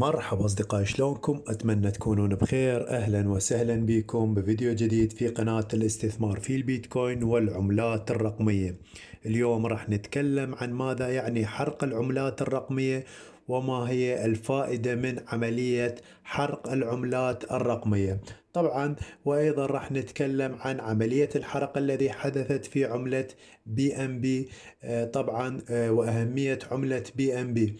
مرحبا أصدقائي شلونكم؟ أتمنى تكونون بخير أهلا وسهلا بكم بفيديو جديد في قناة الاستثمار في البيتكوين والعملات الرقمية اليوم راح نتكلم عن ماذا يعني حرق العملات الرقمية وما هي الفائدة من عملية حرق العملات الرقمية طبعا وايضا راح نتكلم عن عمليه الحرق الذي حدثت في عمله بي ام بي طبعا آه، واهميه عمله بي ام بي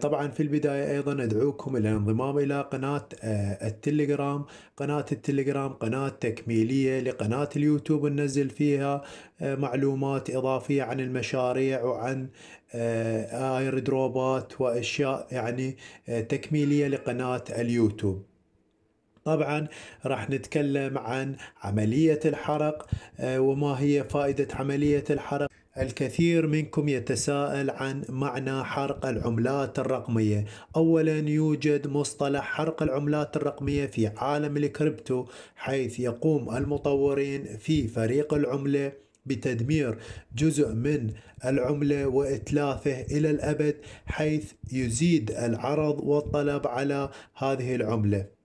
طبعا في البداية أيضا أدعوكم إلى الانضمام إلى قناة آه، التليجرام قناة التليجرام قناة تكميلية لقناة اليوتيوب ننزل فيها آه، معلومات إضافية عن المشاريع وعن ايردروبات وأشياء يعني تكميلية لقناة اليوتيوب طبعا راح نتكلم عن عملية الحرق آه، وما هي فائدة عملية الحرق الكثير منكم يتساءل عن معنى حرق العملات الرقمية أولا يوجد مصطلح حرق العملات الرقمية في عالم الكريبتو حيث يقوم المطورين في فريق العملة بتدمير جزء من العملة وإتلافه إلى الأبد حيث يزيد العرض والطلب على هذه العملة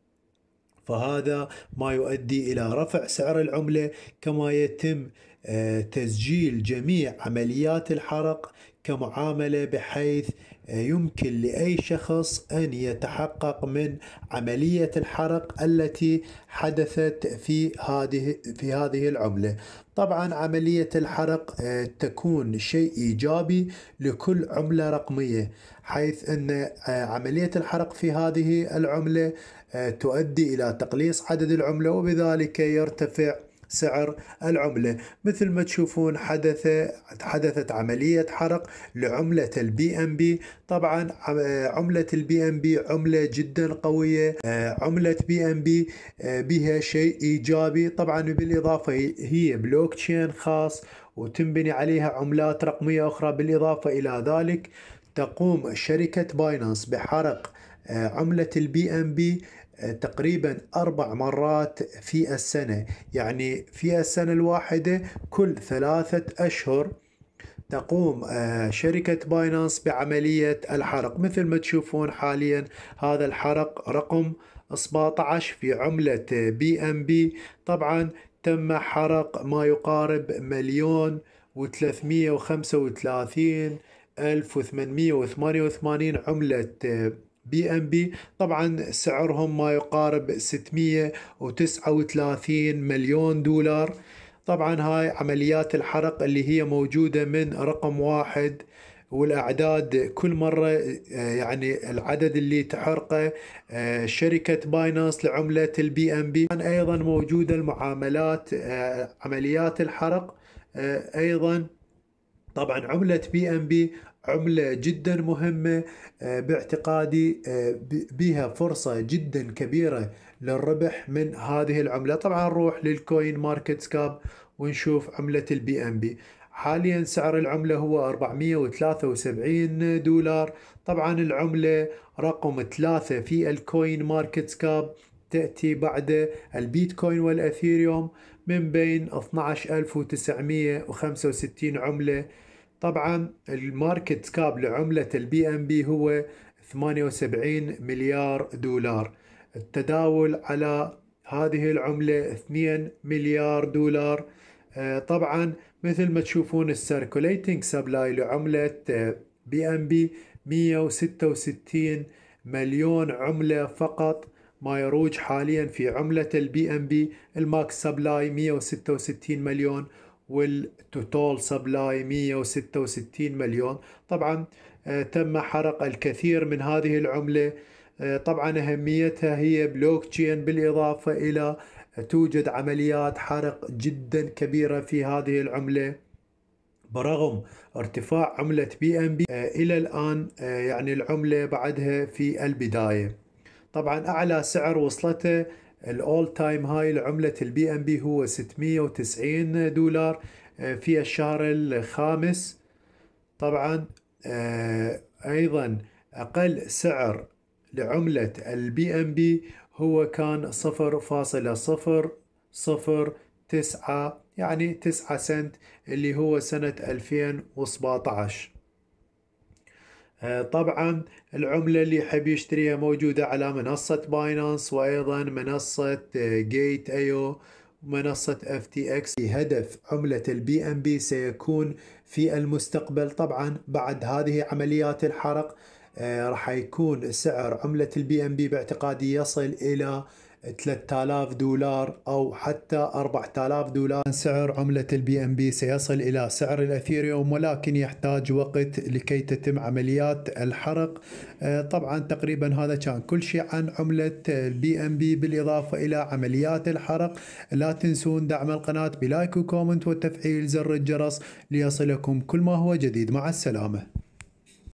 فهذا ما يؤدي الى رفع سعر العمله كما يتم آه، تسجيل جميع عمليات الحرق كمعامله بحيث يمكن لاي شخص ان يتحقق من عمليه الحرق التي حدثت في هذه في هذه العمله. طبعا عمليه الحرق آه، تكون شيء ايجابي لكل عمله رقميه حيث ان آه، عمليه الحرق في هذه العمله آه، تؤدي الى تقليص عدد العمله وبذلك يرتفع سعر العملة مثل ما تشوفون حدث حدثت عملية حرق لعملة البي ام بي طبعا عملة البي ام بي عملة جدا قوية آه، عملة بي ام بي بها شيء ايجابي طبعا بالاضافة هي بلوك تشين خاص وتنبني عليها عملات رقمية اخرى بالاضافة الى ذلك تقوم شركة باينانس بحرق آه، عملة البي ام بي تقريبا أربع مرات في السنة يعني في السنة الواحدة كل ثلاثة أشهر تقوم آه، شركة باينانس بعملية الحرق مثل ما تشوفون حاليا هذا الحرق رقم 17 في عملة آه، بي ام بي طبعا تم حرق ما يقارب مليون و335 وثمانين عملة آه، بي ام بي طبعا سعرهم ما يقارب 639 مليون دولار طبعا هاي عمليات الحرق اللي هي موجودة من رقم واحد والاعداد كل مره آه، يعني العدد اللي تحرقه آه، شركه باينانس لعمله البي ام بي ايضا موجوده المعاملات آه، عمليات الحرق ايضا طبعا عمله بي ام بي عملة جدا مهمة آه، باعتقادي آه، بها فرصة جدا كبيرة للربح من هذه العملة طبعا نروح للكوين ماركت كاب ونشوف عملة البي ام بي حاليا سعر العملة هو 473 دولار طبعا العملة رقم ثلاثة في الكوين ماركت كاب تأتي بعد البيتكوين والأثيريوم من بين 12965 عملة طبعا الماركت كاب لعملة البي ام بي هو 78 مليار دولار التداول على هذه العملة 2 مليار دولار آه، طبعا مثل ما تشوفون السيركوليتنج سبلاي لعملة آه، بي ام بي 166 مليون عملة فقط ما يروج حاليا في عملة البي ام بي الماكس سبلاي 166 مليون والتوتال سبلاي 166 مليون طبعا آه، تم حرق الكثير من هذه العملة آه، طبعا أهميتها هي بلوك تشين بالإضافة إلى توجد عمليات حرق جدا كبيرة في هذه العملة برغم ارتفاع عملة بي ام بي آه، إلى الآن يعني العملة بعدها في البداية طبعا أعلى سعر وصلته الاول تايم هاي لعملة البي ام بي هو 690 دولار آه، في الشهر الخامس طبعا آه، ايضا اقل سعر لعملة البي ام بي هو كان 0.009 يعني 9 سنت اللي هو سنة 2017 آه، طبعا العملة اللي يحب يشتريها موجودة على منصة باينانس وأيضا منصة آه، جيت أيو منصة اف تي اكس هدف عملة البي ام بي سيكون في المستقبل طبعا بعد هذه عمليات الحرق آه، راح يكون سعر عملة البي ام بي باعتقادي يصل إلى 3000 دولار أو حتى 4000 دولار سعر عملة البي ام بي سيصل إلى سعر الأثيريوم ولكن يحتاج وقت لكي تتم عمليات الحرق آه، طبعا تقريبا هذا كان كل شيء عن عملة البي ام بي بالإضافة إلى عمليات الحرق لا تنسون دعم القناة بلايك وكومنت وتفعيل زر الجرس ليصلكم كل ما هو جديد مع السلامة